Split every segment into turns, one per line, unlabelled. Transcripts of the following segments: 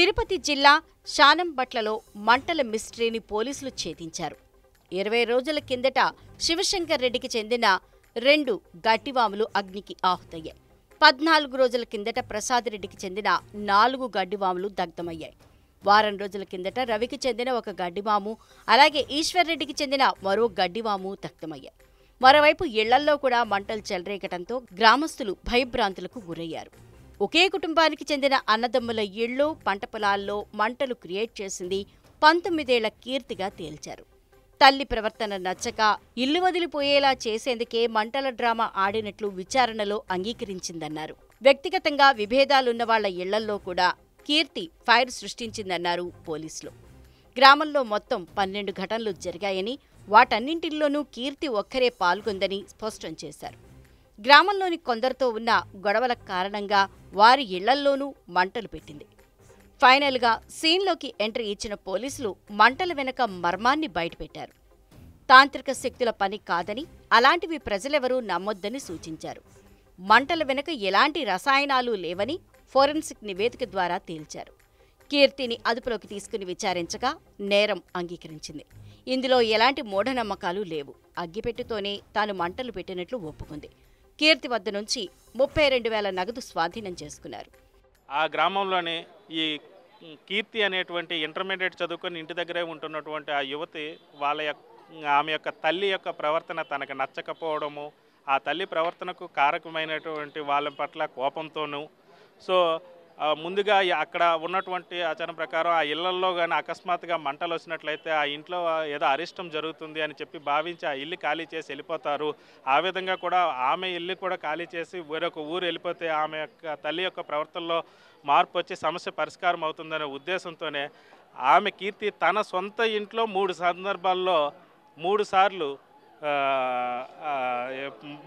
తిరుపతి జిల్లా శానంబట్లలో మంటల మిస్టరీని పోలీసులు ఛేదించారు ఇరవై రోజుల కిందట శివశంకర్ రెడ్డికి చెందిన రెండు గడ్డివాములు అగ్నికి ఆహుతయ్యాయి పద్నాలుగు రోజుల కిందట ప్రసాద్ రెడ్డికి చెందిన నాలుగు గడ్డివాములు దగ్ధమయ్యాయి వారం రోజుల కిందట రవికి చెందిన ఒక గడ్డివాము అలాగే ఈశ్వర్ రెడ్డికి చెందిన మరో గడ్డివాము దగ్ధమయ్యాయి మరోవైపు ఇళ్లల్లో కూడా మంటలు చెలరేగటంతో గ్రామస్తులు భయభ్రాంతులకు గురయ్యారు ఒకే కుటుంబానికి చెందిన అన్నదమ్ముల ఇళ్ళు పంట పొలాల్లో మంటలు క్రియేట్ చేసింది పంతొమ్మిదేళ్ల కీర్తిగా తేల్చారు తల్లి ప్రవర్తన నచ్చక ఇల్లు వదిలిపోయేలా చేసేందుకే మంటల డ్రామా ఆడినట్లు విచారణలో అంగీకరించిందన్నారు వ్యక్తిగతంగా విభేదాలున్న వాళ్ల ఇళ్లల్లో కూడా కీర్తి ఫైర్ సృష్టించిందన్నారు పోలీసులు గ్రామంలో మొత్తం పన్నెండు ఘటనలు జరిగాయని వాటన్నింటిల్లోనూ కీర్తి ఒక్కరే పాల్గొందని స్పష్టం చేశారు గ్రామంలోని కొందరితో ఉన్న గొడవల కారణంగా వారి ఇళ్లల్లోనూ మంటలు పెట్టింది ఫైనల్గా సీన్లోకి ఎంట్రీ ఇచ్చిన పోలీసులు మంటల వెనక మర్మాన్ని బయటపెట్టారు తాంత్రిక శక్తుల పని కాదని అలాంటివి ప్రజలెవరూ నమ్మొద్దని సూచించారు మంటల వెనక ఎలాంటి రసాయనాలు లేవని ఫోరెన్సిక్ నివేదిక ద్వారా తేల్చారు కీర్తిని అదుపులోకి తీసుకుని విచారించగా నేరం అంగీకరించింది ఇందులో ఎలాంటి మూఢనమ్మకాలు లేవు అగ్గిపెట్టుతోనే తాను మంటలు పెట్టినట్లు ఒప్పుకుంది కీర్తి వద్ద నుంచి ముప్పై రెండు వేల నగదు స్వాధీనం చేసుకున్నారు
ఆ గ్రామంలోనే ఈ కీర్తి అనేటువంటి ఇంటర్మీడియట్ చదువుకొని ఇంటి దగ్గరే ఉంటున్నటువంటి ఆ యువతి వాళ్ళ యొక్క ఆమె యొక్క తల్లి యొక్క ప్రవర్తన తనకు నచ్చకపోవడము ఆ తల్లి ప్రవర్తనకు కారకమైనటువంటి వాళ్ళ పట్ల కోపంతోనూ సో ముందుగా అక్కడ ఉన్నటువంటి ఆచారం ప్రకారం ఆ ఇళ్లలో కానీ అకస్మాత్తుగా మంటలు వచ్చినట్లయితే ఆ ఇంట్లో ఏదో అరిష్టం జరుగుతుంది అని చెప్పి భావించి ఆ ఇల్లు ఖాళీ చేసి వెళ్ళిపోతారు ఆ విధంగా కూడా ఆమె ఇల్లు కూడా ఖాళీ చేసి వేరొక ఊరు వెళ్ళిపోతే ఆమె యొక్క తల్లి యొక్క ప్రవర్తనలో మార్పు వచ్చి సమస్య పరిష్కారం అవుతుందనే ఉద్దేశంతోనే ఆమె కీర్తి తన సొంత ఇంట్లో మూడు సందర్భాల్లో మూడు సార్లు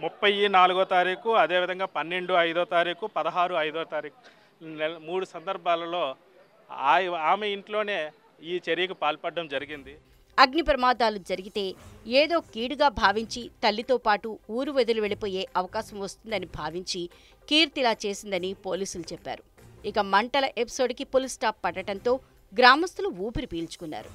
ముప్పై నాలుగో తారీఖు అదేవిధంగా పన్నెండు ఐదో తారీఖు పదహారు ఐదో తారీఖు నెల మూడు సందర్భాలలో ఆమె ఇంట్లోనే ఈ చర్యకు పాల్పడడం జరిగింది
అగ్ని ప్రమాదాలు జరిగితే ఏదో కీడుగా భావించి తల్లితో పాటు ఊరు వదిలి వెళ్ళిపోయే అవకాశం వస్తుందని భావించి కీర్తిలా చేసిందని పోలీసులు చెప్పారు ఇక మంటల ఎపిసోడ్కి పోలీస్ స్టాప్ పడటంతో గ్రామస్తులు ఊపిరి పీల్చుకున్నారు